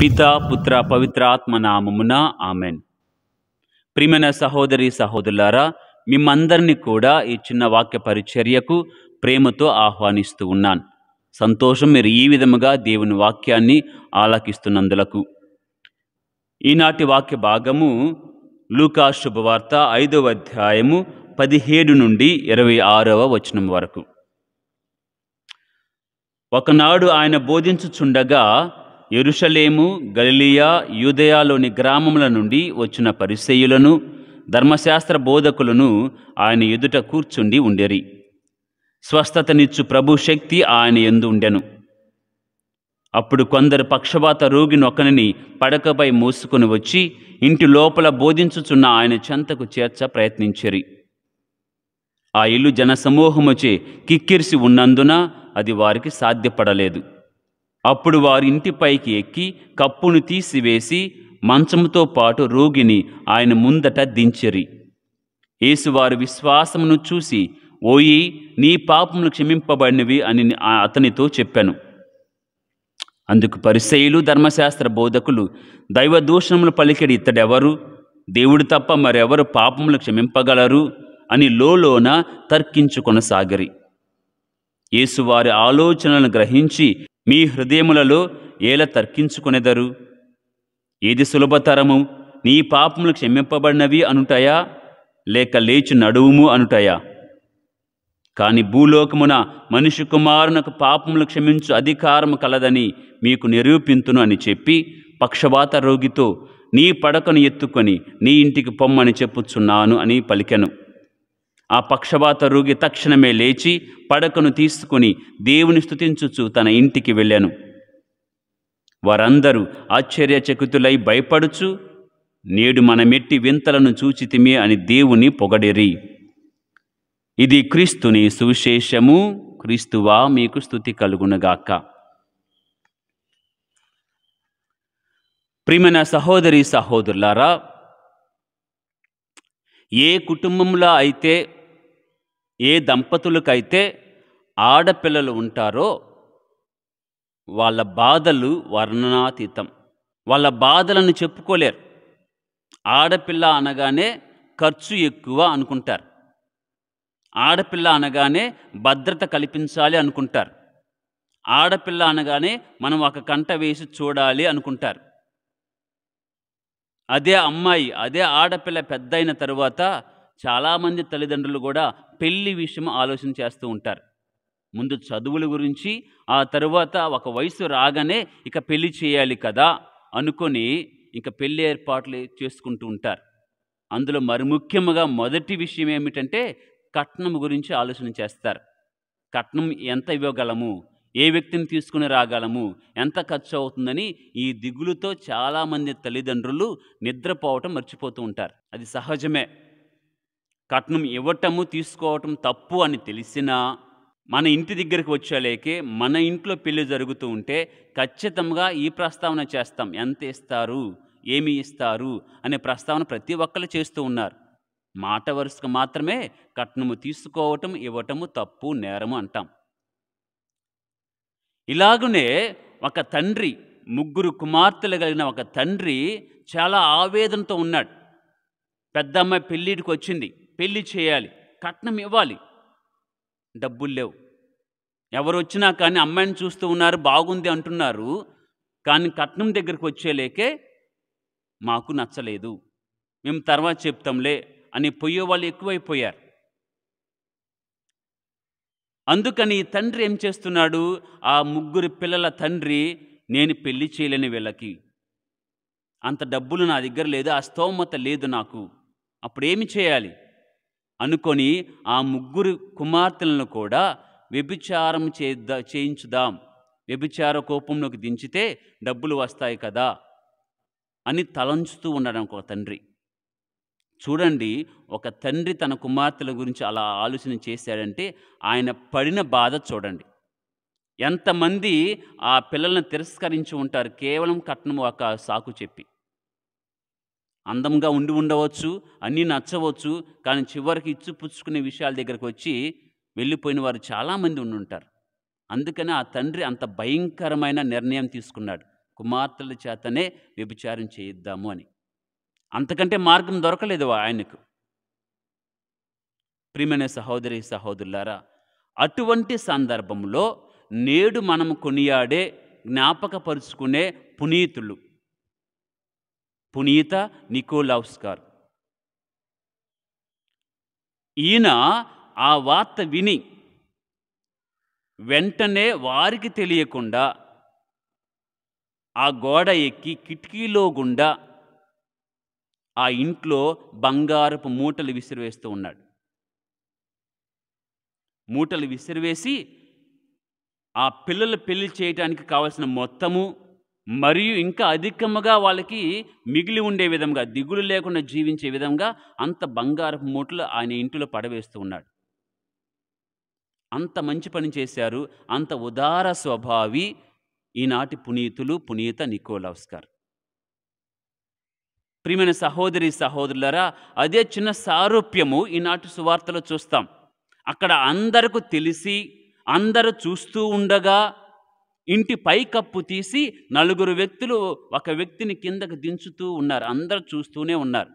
పితా పుత్ర పవిత్రాత్మ నామమున ఆమెన్ ప్రిమన సహోదరి సహోదరులారా మిమ్మందరినీ కూడా ఈ చిన్న వాక్య పరిచర్యకు ప్రేమతో ఆహ్వానిస్తూ ఉన్నాను సంతోషం మీరు ఈ విధముగా దేవుని వాక్యాన్ని ఆలకిస్తున్నందులకు ఈనాటి వాక్య భాగము లూకా శుభవార్త ఐదవ అధ్యాయము పదిహేడు నుండి ఇరవై ఆరవ వచనం వరకు ఒకనాడు ఆయన బోధించుచుండగా ఎరుషలేము గలిలియా యూదయాలోని గ్రామముల నుండి వచ్చిన పరిసెయులను ధర్మశాస్త్ర బోధకులను ఆయన ఎదుట కూర్చుండి ఉండేరి స్వస్థతనిచ్చు ప్రభు శక్తి ఆయన ఎందు ఉండెను అప్పుడు కొందరు పక్షపాత రోగి రోగినొకనిని పడకపై మూసుకొని వచ్చి ఇంటి లోపల బోధించుచున్న ఆయన చెంతకు చేర్చ ప్రయత్నించరి ఆ ఇల్లు జనసమూహముచే కిక్కిరిసి ఉన్నందున అది వారికి సాధ్యపడలేదు అప్పుడు వారింటిపైకి ఎక్కి కప్పును తీసివేసి మంచముతో పాటు రోగిని ఆయన ముందట యేసు వారి విశ్వాసమును చూసి ఓయి నీ పాపములు క్షమింపబడినవి అని అతనితో చెప్పాను అందుకు పరిసయులు ధర్మశాస్త్ర బోధకులు దైవ దూషణములు ఇతడెవరు దేవుడు తప్ప మరెవరు పాపములు క్షమింపగలరు అని లోలోన తర్కించుకొనసాగరి యేసువారి ఆలోచనలను గ్రహించి మీ హృదయములలో ఏల తర్కించుకునేదరు ఏది సులభతరము నీ పాపములు క్షమింపబడినవి అనుటయా లేక లేచి నడువుము అనుటయా కాని భూలోకమున మనిషి కుమారునకు పాపములు క్షమించు అధికారము కలదని మీకు నిరూపింతును అని చెప్పి పక్షవాత రోగితో నీ పడకను ఎత్తుకొని నీ ఇంటికి పొమ్మని చెప్పుచున్నాను అని పలికెను ఆ పక్షవాత రోగి తక్షణమే లేచి పడకను తీసుకుని దేవుని స్థుతించుచు తన ఇంటికి వెళ్ళాను వారందరూ ఆశ్చర్యచకితులై భయపడుచు నేడు మనమెట్టి వింతలను చూచితిమే అని దేవుని పొగడిరి ఇది క్రీస్తుని సువిశేషము క్రీస్తువా మీకు స్థుతి కలుగునగాక ప్రిమన సహోదరి సహోదరులారా ఏ కుటుంబంలో అయితే ఏ దంపతులకైతే ఆడపిల్లలు ఉంటారో వాళ్ళ బాధలు వర్ణనాతీతం వాళ్ళ బాధలను చెప్పుకోలేరు ఆడపిల్ల అనగానే ఖర్చు ఎక్కువ అనుకుంటారు ఆడపిల్ల అనగానే భద్రత కల్పించాలి అనుకుంటారు ఆడపిల్ల అనగానే మనం ఒక కంట వేసి చూడాలి అనుకుంటారు అదే అమ్మాయి అదే ఆడపిల్ల పెద్ద అయిన తరువాత చాలామంది తల్లిదండ్రులు కూడా పెళ్లి విషయం ఆలోచన చేస్తూ ఉంటారు ముందు చదువుల గురించి ఆ తరువాత ఒక వయసు రాగానే ఇక పెళ్లి చేయాలి కదా అనుకొని ఇంకా పెళ్లి ఏర్పాట్లు చేసుకుంటూ ఉంటారు అందులో మరి ముఖ్యంగా మొదటి విషయం ఏమిటంటే కట్నం గురించి ఆలోచన చేస్తారు కట్నం ఎంత ఇవ్వగలము ఏ వ్యక్తిని తీసుకుని రాగలము ఎంత ఖర్చు అవుతుందని ఈ దిగులుతో చాలామంది తల్లిదండ్రులు నిద్రపోవటం మర్చిపోతూ ఉంటారు అది సహజమే కట్నం ఇవ్వటము తీసుకోవటం తప్పు అని తెలిసినా మన ఇంటి దగ్గరికి వచ్చేలేకే మన ఇంట్లో పెళ్లి జరుగుతూ ఉంటే ఖచ్చితంగా ఈ ప్రస్తావన చేస్తాం ఎంత ఇస్తారు ఏమి ఇస్తారు అనే ప్రస్తావన ప్రతి ఒక్కరు చేస్తూ ఉన్నారు మాట వరుసకు మాత్రమే కట్నము తీసుకోవటం ఇవ్వటము తప్పు నేరము అంటాం ఇలాగునే ఒక తండ్రి ముగ్గురు కుమార్తెలు కలిగిన ఒక తండ్రి చాలా ఆవేదనతో ఉన్నాడు పెద్దమ్మాయి పెళ్ళిడికి వచ్చింది పెళ్ళి చేయాలి కట్నం ఇవ్వాలి డబ్బులు లేవు ఎవరు వచ్చినా కానీ అమ్మాయిని చూస్తూ ఉన్నారు బాగుంది అంటున్నారు కానీ కట్నం దగ్గరికి వచ్చేలేకే మాకు నచ్చలేదు మేము తర్వాత చెప్తాంలే అని పొయ్యే వాళ్ళు ఎక్కువైపోయారు అందుకని తండ్రి ఏం చేస్తున్నాడు ఆ ముగ్గురు పిల్లల తండ్రి నేను పెళ్లి చేయలేని వీళ్ళకి అంత డబ్బులు నా దగ్గర లేదు ఆ స్తోమత లేదు నాకు అప్పుడు ఏమి చేయాలి అనుకొని ఆ ముగ్గురు కుమార్తెలను కూడా వ్యభిచారం చేద్దా చేయించుదాం వ్యభిచార కోపంలోకి దించితే డబ్బులు వస్తాయి కదా అని తలంచుతూ ఉన్నాడు ఒక తండ్రి చూడండి ఒక తండ్రి తన కుమార్తెల గురించి అలా ఆలోచన చేశాడంటే ఆయన పడిన బాధ చూడండి ఎంతమంది ఆ పిల్లలను తిరస్కరించి ఉంటారు కేవలం కట్నం ఒక సాకు చెప్పి అందంగా ఉండి ఉండవచ్చు అన్నీ నచ్చవచ్చు కానీ చివరికి ఇచ్చు పుచ్చుకునే విషయాల దగ్గరకు వచ్చి వెళ్ళిపోయిన వారు చాలామంది ఉండి ఉంటారు అందుకని ఆ తండ్రి అంత భయంకరమైన నిర్ణయం తీసుకున్నాడు కుమార్తెల చేతనే వ్యభిచారం చేయిద్దాము అని అంతకంటే మార్గం దొరకలేదు ఆయనకు ప్రియమైన సహోదరి సహోదరులారా అటువంటి సందర్భంలో నేడు మనం కొనియాడే జ్ఞాపకపరుచుకునే పునీతులు పునీత నికోలాస్కార్ ఈయన ఆ వార్త విని వెంటనే వారికి తెలియకుండా ఆ గోడ ఎక్కి కిటికీలో గుండా ఆ ఇంట్లో బంగారపు మూటలు విసిరివేస్తూ ఉన్నాడు మూటలు విసిరివేసి ఆ పిల్లలు పెళ్లి చేయడానికి కావలసిన మొత్తము మరియు ఇంకా అధికముగా వాళ్ళకి మిగిలి ఉండే విధంగా దిగులు లేకుండా జీవించే విధంగా అంత బంగారపు మూటలు ఆయన ఇంటిలో పడవేస్తూ ఉన్నాడు అంత మంచి పని చేశారు అంత ఉదార స్వభావి ఈనాటి పునీతులు పునీత నికోలవస్కర్ ప్రియమైన సహోదరి సహోదరులరా అదే చిన్న సారూప్యము ఈనాటి సువార్తలో చూస్తాం అక్కడ అందరకు తెలిసి అందరూ చూస్తూ ఉండగా ఇంటి పై కప్పు తీసి నలుగురు వ్యక్తులు ఒక వ్యక్తిని కిందకు దించుతూ ఉన్నారు అందరూ చూస్తూనే ఉన్నారు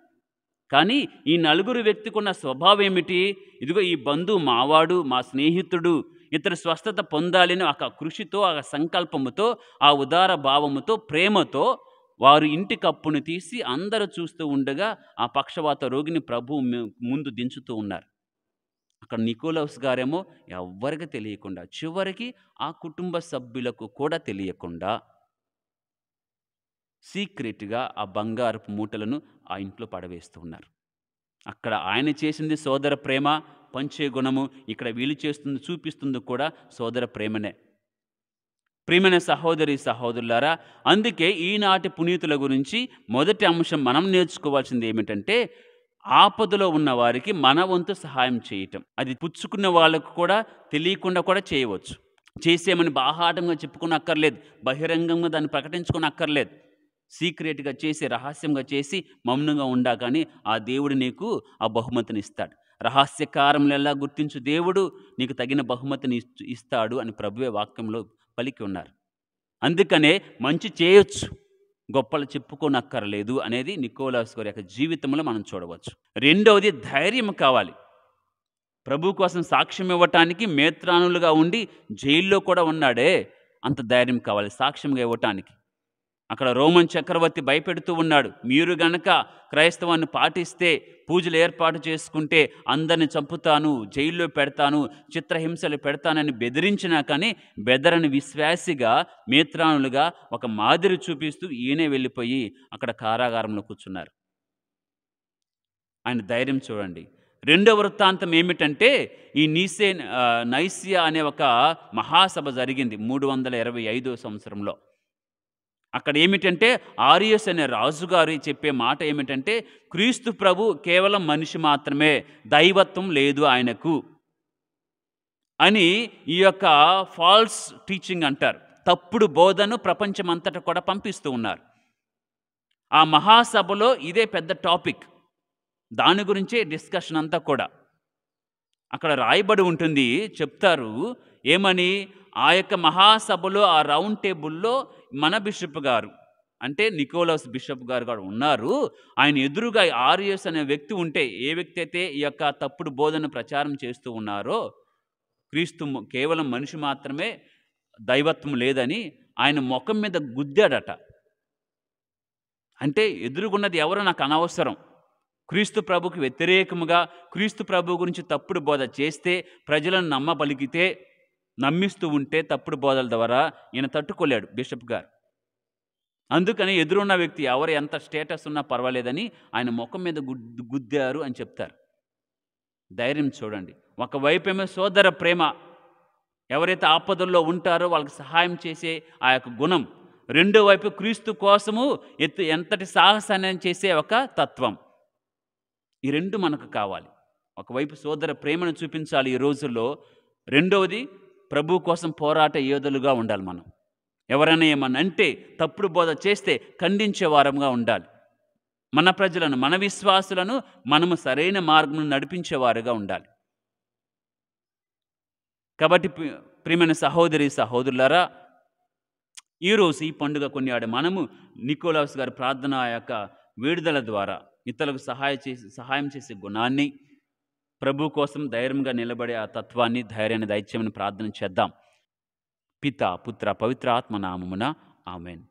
కానీ ఈ నలుగురు వ్యక్తికి ఉన్న స్వభావం ఏమిటి ఇదిగో ఈ బంధువు మావాడు మా స్నేహితుడు ఇతరు స్వస్థత పొందాలని ఒక కృషితో ఒక సంకల్పముతో ఆ ఉదార భావముతో ప్రేమతో వారు ఇంటి కప్పును తీసి అందరూ చూస్తూ ఉండగా ఆ పక్షవాత రోగిని ప్రభు ముందు దించుతూ ఉన్నారు అక్కడ నికోలస్ గారేమో ఎవ్వరికి తెలియకుండా చివరికి ఆ కుటుంబ సభ్యులకు కూడా తెలియకుండా సీక్రెట్గా ఆ బంగారు మూటలను ఆ ఇంట్లో పడవేస్తూ ఉన్నారు అక్కడ ఆయన చేసింది సోదర ప్రేమ పంచే గుణము ఇక్కడ వీలు చేస్తుంది చూపిస్తుంది కూడా సోదర ప్రేమనే ప్రియమైన సహోదరి సహోదరులారా అందుకే ఈనాటి పునీతుల గురించి మొదటి అంశం మనం నేర్చుకోవాల్సింది ఏమిటంటే ఆపదలో ఉన్న వారికి మన వంతు సహాయం చేయటం అది పుచ్చుకున్న వాళ్ళకు కూడా తెలియకుండా కూడా చేయవచ్చు చేసేమని బాహాటంగా చెప్పుకుని అక్కర్లేదు బహిరంగంగా దాన్ని ప్రకటించుకుని అక్కర్లేదు సీక్రెట్గా చేసి రహస్యంగా చేసి మౌనంగా ఉండా కానీ ఆ దేవుడు నీకు ఆ బహుమతిని ఇస్తాడు రహస్య గుర్తించు దేవుడు నీకు తగిన బహుమతిని ఇస్తాడు అని ప్రభువే వాక్యంలో పలికి ఉన్నారు అందుకనే మంచి చేయొచ్చు గొప్పలు చెప్పుకోనక్కర్లేదు అనేది నికోలాస్ గారి యొక్క జీవితంలో మనం చూడవచ్చు రెండవది ధైర్యం కావాలి ప్రభు కోసం సాక్ష్యం ఇవ్వటానికి మేత్రానులుగా ఉండి జైల్లో కూడా ఉన్నాడే అంత ధైర్యం కావాలి సాక్ష్యంగా ఇవ్వటానికి అక్కడ రోమన్ చక్రవర్తి భయపెడుతూ ఉన్నాడు మీరు గనక క్రైస్తవాన్ని పాటిస్తే పూజలు ఏర్పాటు చేసుకుంటే అందరిని చంపుతాను జైల్లో పెడతాను చిత్రహింసలు పెడతానని బెదిరించినా కానీ బెదరని విశ్వాసిగా మేత్రాణులుగా ఒక మాదిరి చూపిస్తూ ఈయనే వెళ్ళిపోయి అక్కడ కారాగారంలో కూర్చున్నారు ఆయన ధైర్యం చూడండి రెండో వృత్తాంతం ఏమిటంటే ఈ నీసే నైసియా అనే ఒక మహాసభ జరిగింది మూడు వందల ఇరవై ఐదో సంవత్సరంలో అక్కడ ఏమిటంటే ఆర్యస్ అనే రాజుగారు చెప్పే మాట ఏమిటంటే క్రీస్తు ప్రభు కేవలం మనిషి మాత్రమే దైవత్వం లేదు ఆయనకు అని ఈ యొక్క ఫాల్స్ టీచింగ్ అంటారు తప్పుడు బోధను ప్రపంచమంతటా కూడా పంపిస్తూ ఉన్నారు ఆ మహాసభలో ఇదే పెద్ద టాపిక్ దాని గురించే డిస్కషన్ అంతా కూడా అక్కడ రాయబడి ఉంటుంది చెప్తారు ఏమని ఆ యొక్క మహాసభలో ఆ రౌండ్ టేబుల్లో మన బిషప్ గారు అంటే నికోలస్ బిషప్ గారు కూడా ఉన్నారు ఆయన ఎదురుగా ఆర్యస్ అనే వ్యక్తి ఉంటే ఏ వ్యక్తి అయితే ఈ యొక్క తప్పుడు బోధన ప్రచారం చేస్తూ ఉన్నారో క్రీస్తు కేవలం మనిషి మాత్రమే దైవత్వం లేదని ఆయన ముఖం మీద గుద్దాడట అంటే ఎదురుగున్నది ఎవరో నాకు అనవసరం క్రీస్తు ప్రభుకు వ్యతిరేకముగా క్రీస్తు ప్రభు గురించి తప్పుడు బోధ చేస్తే ప్రజలను నమ్మబలిగితే నమ్మిస్తూ ఉంటే తప్పుడు బోధల ద్వారా ఈయన తట్టుకోలేడు బిషప్ గారు అందుకని ఎదురున్న వ్యక్తి ఎవరు ఎంత స్టేటస్ ఉన్నా పర్వాలేదని ఆయన ముఖం మీద గుద్దారు అని చెప్తారు ధైర్యం చూడండి ఒకవైపేమో సోదర ప్రేమ ఎవరైతే ఆపదల్లో ఉంటారో వాళ్ళకి సహాయం చేసే ఆ యొక్క గుణం రెండో వైపు క్రీస్తు కోసము ఎత్తు ఎంతటి సాహసాన్ని చేసే ఒక తత్వం ఈ రెండు మనకు కావాలి ఒకవైపు సోదర ప్రేమను చూపించాలి ఈ రోజుల్లో రెండవది ప్రభు కోసం పోరాట యోధులుగా ఉండాలి మనం ఎవరైనా ఏమన్నా అంటే తప్పుడు బోధ చేస్తే ఖండించే వారంగా ఉండాలి మన ప్రజలను మన విశ్వాసులను మనము సరైన మార్గం నడిపించేవారుగా ఉండాలి కాబట్టి ప్రియమైన సహోదరి సహోదరులరా ఈరోజు ఈ పండుగ కొనియాడే మనము నికోలాస్ గారి ప్రార్థన యొక్క విడుదల ద్వారా ఇతరులకు సహాయ చేసి సహాయం చేసే గుణాన్ని ప్రభు కోసం ధైర్యంగా నిలబడే ఆ తత్వాన్ని ధైర్యాన్ని దైత్యమని ప్రార్థన చేద్దాం పిత పుత్ర పవిత్ర ఆత్మ నామమున ఆమెన్